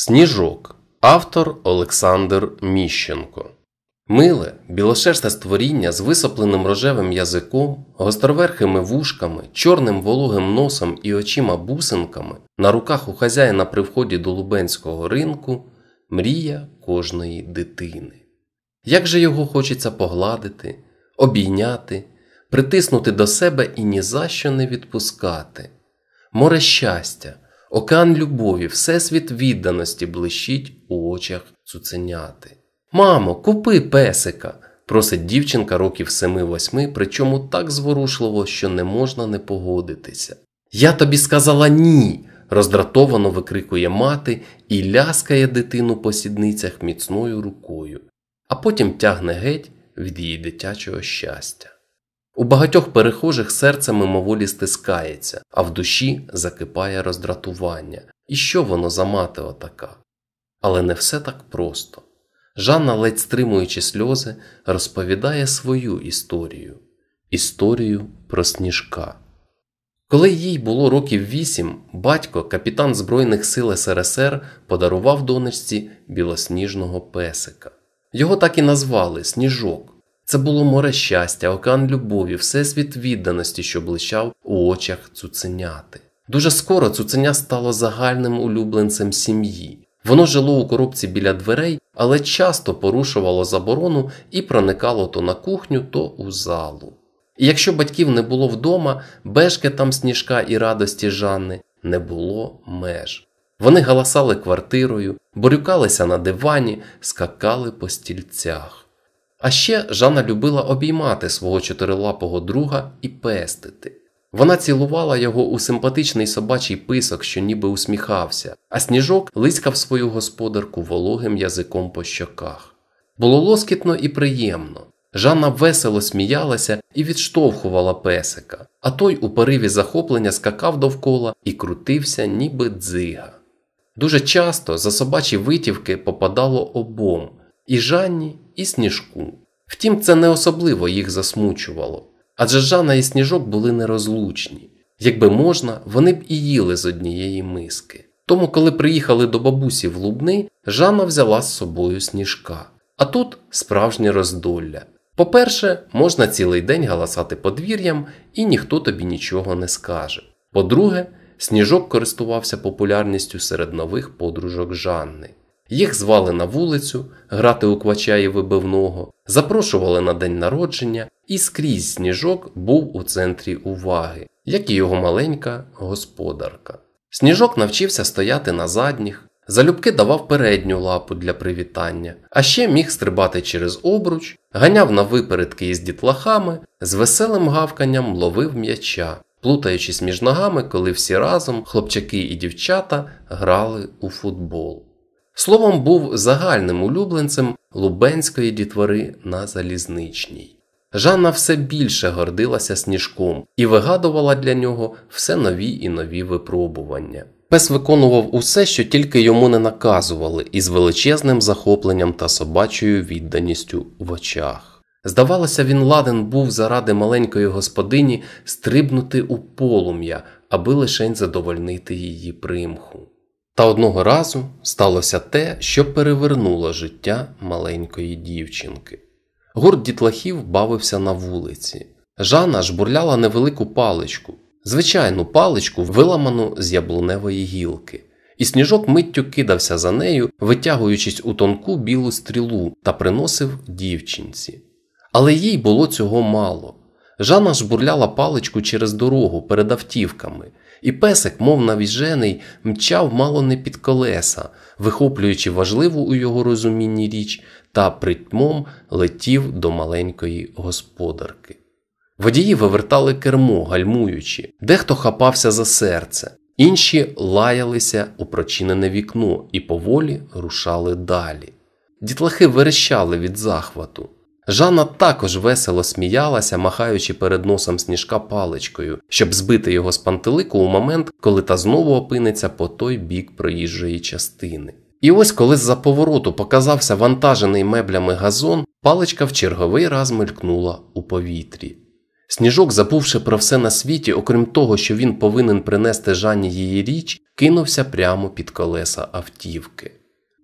Сніжок, автор Олександр Міщенко. Миле, білошерсте створіння з висопленим рожевим язиком, гостроверхими вушками, чорним вологим носом і очима бусинками на руках у хазяїна при вході до лубенського ринку мрія кожної дитини. Як же його хочеться погладити, обійняти, притиснути до себе і ні за що не відпускати, море щастя! Океан любові, всесвіт відданості блищить у очах цуценяти. Мамо, купи песика, просить дівчинка років семи восьми, причому так зворушливо, що не можна не погодитися. Я тобі сказала ні. роздратовано викрикує мати і ляскає дитину по сідницях міцною рукою, а потім тягне геть від її дитячого щастя. У багатьох перехожих серце мимоволі стискається, а в душі закипає роздратування. І що воно за мати отака? Але не все так просто. Жанна, ледь стримуючи сльози, розповідає свою історію історію про сніжка. Коли їй було років вісім, батько, капітан Збройних сил СРСР, подарував донечці білосніжного песика. Його так і назвали сніжок. Це було море щастя, океан любові, всесвіт відданості, що блищав у очах цуценяти. Дуже скоро цуценя стало загальним улюбленцем сім'ї. Воно жило у коробці біля дверей, але часто порушувало заборону і проникало то на кухню, то у залу. І якщо батьків не було вдома, бешки там сніжка і радості Жанни не було меж. Вони галасали квартирою, борюкалися на дивані, скакали по стільцях. А ще Жанна любила обіймати свого чотирилапого друга і пестити. Вона цілувала його у симпатичний собачий писок, що ніби усміхався, а сніжок лискав свою господарку вологим язиком по щоках. Було лоскітно і приємно. Жанна весело сміялася і відштовхувала песика, а той у пориві захоплення скакав довкола і крутився, ніби дзига. Дуже часто за собачі витівки попадало обом і Жанні, і сніжку. Втім, це не особливо їх засмучувало адже Жанна і сніжок були нерозлучні. Якби можна, вони б і їли з однієї миски. Тому, коли приїхали до бабусі в Лубни, Жанна взяла з собою сніжка. А тут справжнє роздолля. По-перше, можна цілий день галасати подвір'ям і ніхто тобі нічого не скаже. По-друге, сніжок користувався популярністю серед нових подружок Жанни. Їх звали на вулицю грати у квача і вибивного, запрошували на день народження, і скрізь сніжок був у центрі уваги, як і його маленька господарка. Сніжок навчився стояти на задніх, залюбки давав передню лапу для привітання, а ще міг стрибати через обруч, ганяв на випередки із дітлахами, з веселим гавканням ловив м'яча, плутаючись між ногами, коли всі разом хлопчаки і дівчата грали у футбол. Словом, був загальним улюбленцем лубенської дітвори на залізничній. Жанна все більше гордилася сніжком і вигадувала для нього все нові і нові випробування. Пес виконував усе, що тільки йому не наказували, із величезним захопленням та собачою відданістю в очах. Здавалося, він ладен був заради маленької господині стрибнути у полум'я, аби лишень задовольнити її примху. Та одного разу сталося те, що перевернуло життя маленької дівчинки. Гурт дітлахів бавився на вулиці. Жанна жбурляла невелику паличку, звичайну паличку, виламану з яблуневої гілки, і сніжок миттю кидався за нею, витягуючись у тонку білу стрілу та приносив дівчинці. Але їй було цього мало. Жанна жбурляла паличку через дорогу перед автівками і песик, мов навіжений, мчав мало не під колеса, вихоплюючи важливу у його розумінні річ та притьмом летів до маленької господарки. Водії вивертали кермо, гальмуючи, дехто хапався за серце, інші лаялися у прочинене вікно і поволі рушали далі. Дітлахи верещали від захвату. Жанна також весело сміялася, махаючи перед носом сніжка паличкою, щоб збити його з пантелику у момент, коли та знову опиниться по той бік проїжджої частини. І ось коли з-за повороту показався вантажений меблями газон, паличка в черговий раз мелькнула у повітрі. Сніжок, забувши про все на світі, окрім того, що він повинен принести Жанні її річ, кинувся прямо під колеса автівки.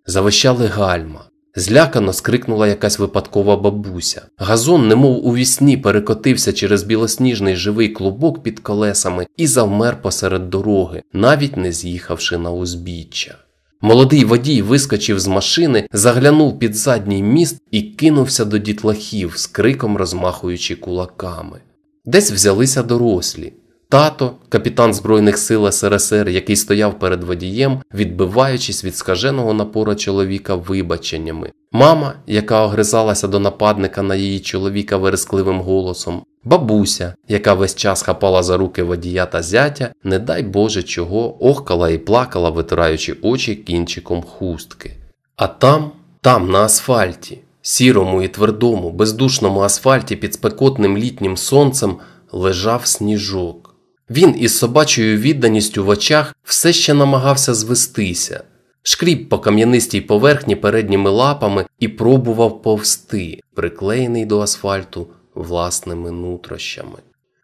Завищали гальма. Злякано скрикнула якась випадкова бабуся. Газон, немов у вісні, перекотився через білосніжний живий клубок під колесами і завмер посеред дороги, навіть не з'їхавши на узбіччя. Молодий водій вискочив з машини, заглянув під задній міст і кинувся до дітлахів, з криком розмахуючи кулаками. Десь взялися дорослі. Тато, капітан Збройних сил СРСР, який стояв перед водієм, відбиваючись від скаженого напора чоловіка вибаченнями, мама, яка огризалася до нападника на її чоловіка верескливим голосом, бабуся, яка весь час хапала за руки водія та зятя, не дай Боже чого, охкала і плакала, витираючи очі кінчиком хустки. А там, там, на асфальті, сірому і твердому, бездушному асфальті під спекотним літнім сонцем лежав сніжок. Він із собачою відданістю в очах все ще намагався звестися, шкріп по кам'янистій поверхні передніми лапами і пробував повсти, приклеєний до асфальту власними нутрощами.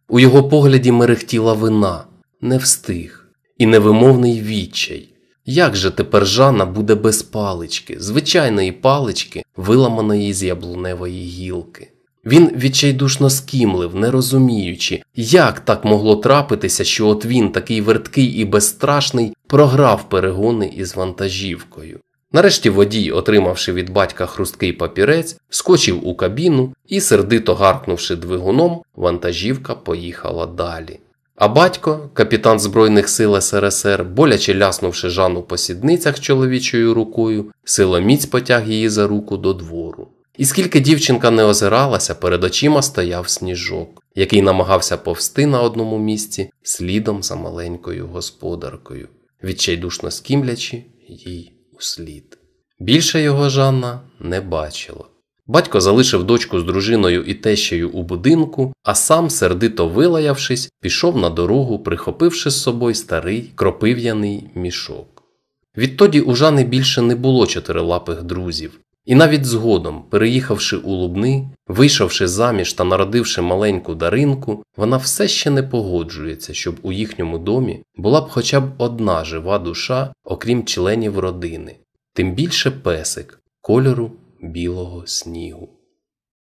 У його погляді мерехтіла вина, не встиг, і невимовний відчай. Як же тепер Жанна буде без палички, звичайної палички, виламаної з яблуневої гілки? Він відчайдушно скімлив, не розуміючи, як так могло трапитися, що от він, такий верткий і безстрашний, програв перегони із вантажівкою. Нарешті водій, отримавши від батька хрусткий папірець, скочив у кабіну і, сердито гаркнувши двигуном, вантажівка поїхала далі. А батько, капітан Збройних сил СРСР, боляче ляснувши Жану по сідницях чоловічою рукою, силоміць потяг її за руку до двору. І скільки дівчинка не озиралася, перед очима стояв сніжок, який намагався повсти на одному місці слідом за маленькою господаркою, відчайдушно скімлячи їй услід. Більше його Жанна не бачила. Батько залишив дочку з дружиною і тещею у будинку, а сам, сердито вилаявшись, пішов на дорогу, прихопивши з собою старий кропив'яний мішок. Відтоді у Жани більше не було чотирилапих друзів, і навіть згодом, переїхавши у Лубни, вийшовши заміж та народивши маленьку даринку, вона все ще не погоджується, щоб у їхньому домі була б хоча б одна жива душа, окрім членів родини, тим більше песик кольору білого снігу.